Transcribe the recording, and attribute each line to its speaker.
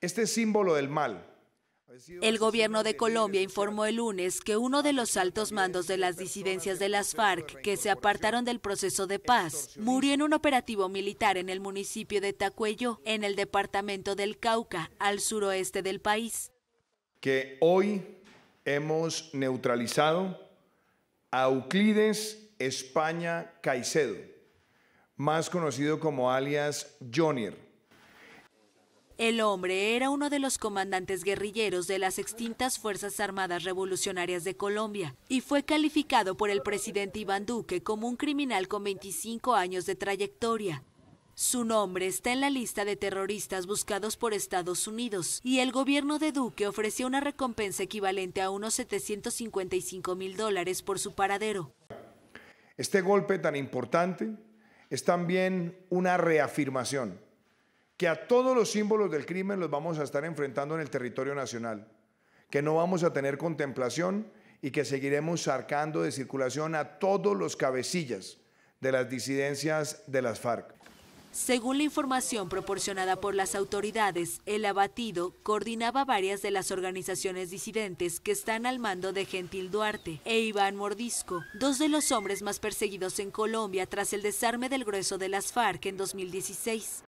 Speaker 1: Este símbolo del mal.
Speaker 2: El gobierno de Colombia informó el lunes que uno de los altos mandos de las disidencias de las FARC que se apartaron del proceso de paz murió en un operativo militar en el municipio de Tacuello, en el departamento del Cauca, al suroeste del país.
Speaker 1: Que hoy hemos neutralizado a Euclides España Caicedo, más conocido como alias Jonier
Speaker 2: el hombre era uno de los comandantes guerrilleros de las extintas Fuerzas Armadas Revolucionarias de Colombia y fue calificado por el presidente Iván Duque como un criminal con 25 años de trayectoria. Su nombre está en la lista de terroristas buscados por Estados Unidos y el gobierno de Duque ofreció una recompensa equivalente a unos 755 mil dólares por su paradero.
Speaker 1: Este golpe tan importante es también una reafirmación que a todos los símbolos del crimen los vamos a estar enfrentando en el territorio nacional, que no vamos a tener contemplación y que seguiremos sacando de circulación a todos los cabecillas de las disidencias de las FARC.
Speaker 2: Según la información proporcionada por las autoridades, el abatido coordinaba varias de las organizaciones disidentes que están al mando de Gentil Duarte e Iván Mordisco, dos de los hombres más perseguidos en Colombia tras el desarme del grueso de las FARC en 2016.